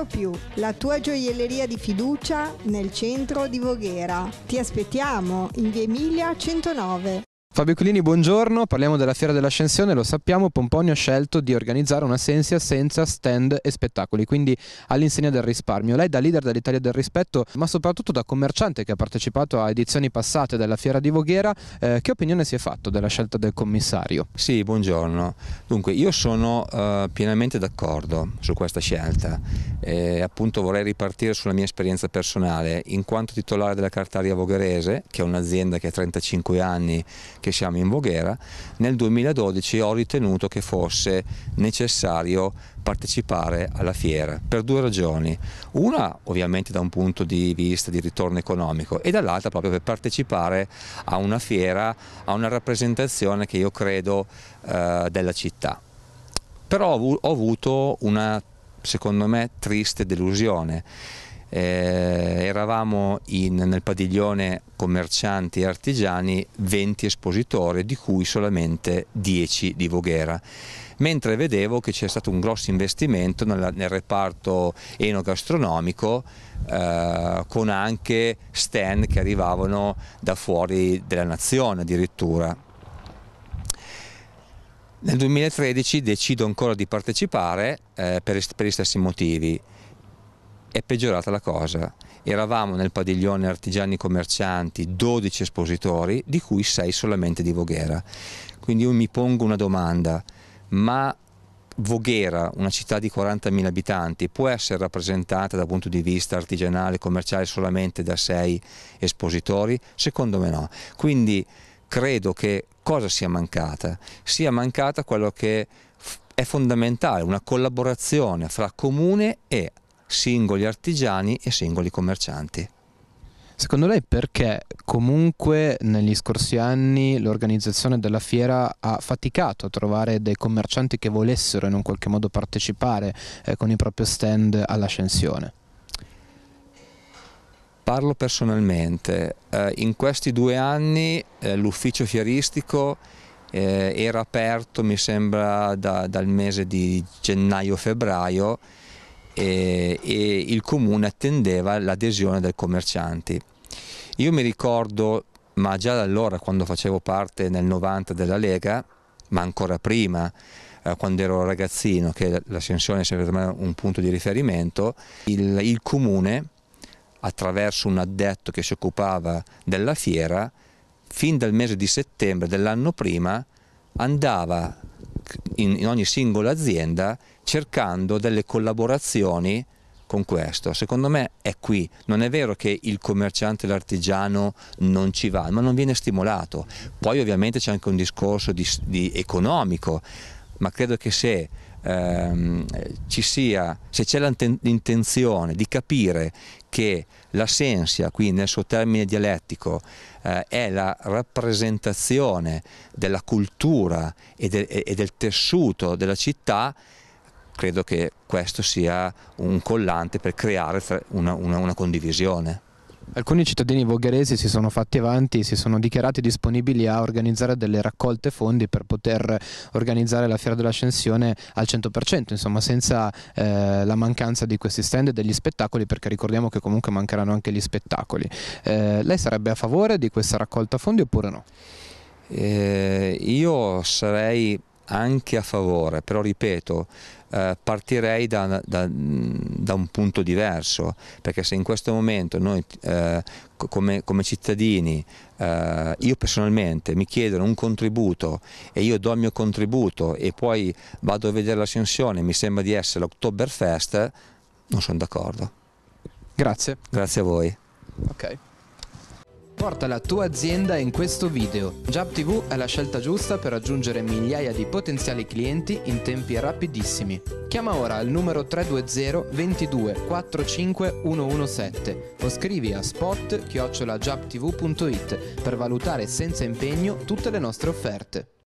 Tesoro Più, la tua gioielleria di fiducia nel centro di Voghera. Ti aspettiamo in via Emilia 109. Fabio Colini, buongiorno. Parliamo della Fiera dell'Ascensione. Lo sappiamo, Pomponio ha scelto di organizzare una sensia senza stand e spettacoli, quindi all'insegna del risparmio. Lei da leader dell'Italia del rispetto, ma soprattutto da commerciante che ha partecipato a edizioni passate della Fiera di Voghera, eh, che opinione si è fatto della scelta del commissario? Sì, buongiorno. Dunque, io sono eh, pienamente d'accordo su questa scelta. Eh, appunto vorrei ripartire sulla mia esperienza personale. In quanto titolare della Cartaria Vogherese, che è un'azienda che ha 35 anni che siamo in Voghera, nel 2012 ho ritenuto che fosse necessario partecipare alla fiera per due ragioni, una ovviamente da un punto di vista di ritorno economico e dall'altra proprio per partecipare a una fiera, a una rappresentazione che io credo eh, della città. Però ho, avuto una, secondo me, triste delusione. Eh, abbiamo in, nel padiglione commercianti e artigiani 20 espositori, di cui solamente 10 di Voghera mentre vedevo che c'è stato un grosso investimento nel, nel reparto enogastronomico eh, con anche stand che arrivavano da fuori della nazione addirittura. Nel 2013 decido ancora di partecipare eh, per, per gli stessi motivi è peggiorata la cosa. Eravamo nel padiglione artigiani commercianti 12 espositori, di cui 6 solamente di Voghera. Quindi io mi pongo una domanda, ma Voghera, una città di 40.000 abitanti, può essere rappresentata dal punto di vista artigianale, e commerciale solamente da 6 espositori? Secondo me no. Quindi credo che cosa sia mancata? Sia mancata quello che è fondamentale, una collaborazione fra comune e singoli artigiani e singoli commercianti. Secondo lei perché comunque negli scorsi anni l'organizzazione della fiera ha faticato a trovare dei commercianti che volessero in un qualche modo partecipare eh, con il proprio stand all'ascensione? Parlo personalmente, eh, in questi due anni eh, l'ufficio fieristico eh, era aperto mi sembra da, dal mese di gennaio-febbraio e, e il comune attendeva l'adesione del commercianti. Io mi ricordo, ma già da allora quando facevo parte nel 90 della Lega, ma ancora prima, eh, quando ero ragazzino, che l'ascensione è per me un punto di riferimento, il, il comune attraverso un addetto che si occupava della fiera, fin dal mese di settembre dell'anno prima andava in, in ogni singola azienda cercando delle collaborazioni con questo. Secondo me è qui, non è vero che il commerciante, l'artigiano non ci va, ma non viene stimolato. Poi ovviamente c'è anche un discorso di, di economico, ma credo che se ehm, sia, se c'è l'intenzione di capire che l'assensia, qui nel suo termine dialettico, eh, è la rappresentazione della cultura e, de, e del tessuto della città, credo che questo sia un collante per creare una, una, una condivisione. Alcuni cittadini vogheresi si sono fatti avanti, si sono dichiarati disponibili a organizzare delle raccolte fondi per poter organizzare la Fiera dell'Ascensione al 100%, insomma senza eh, la mancanza di questi stand e degli spettacoli, perché ricordiamo che comunque mancheranno anche gli spettacoli. Eh, lei sarebbe a favore di questa raccolta fondi oppure no? Eh, io sarei anche a favore, però ripeto, eh, partirei da, da, da, un punto diverso, perché se in questo momento noi eh, come, come, cittadini, eh, io personalmente mi chiedono un contributo e io do il mio contributo e poi vado a vedere l'ascensione, mi sembra di essere l'Oktoberfest, non sono d'accordo. Grazie. Grazie a voi. Okay. Porta la tua azienda in questo video. JabTV è la scelta giusta per raggiungere migliaia di potenziali clienti in tempi rapidissimi. Chiama ora al numero 320 22 45 117 o scrivi a spot-jabtv.it per valutare senza impegno tutte le nostre offerte.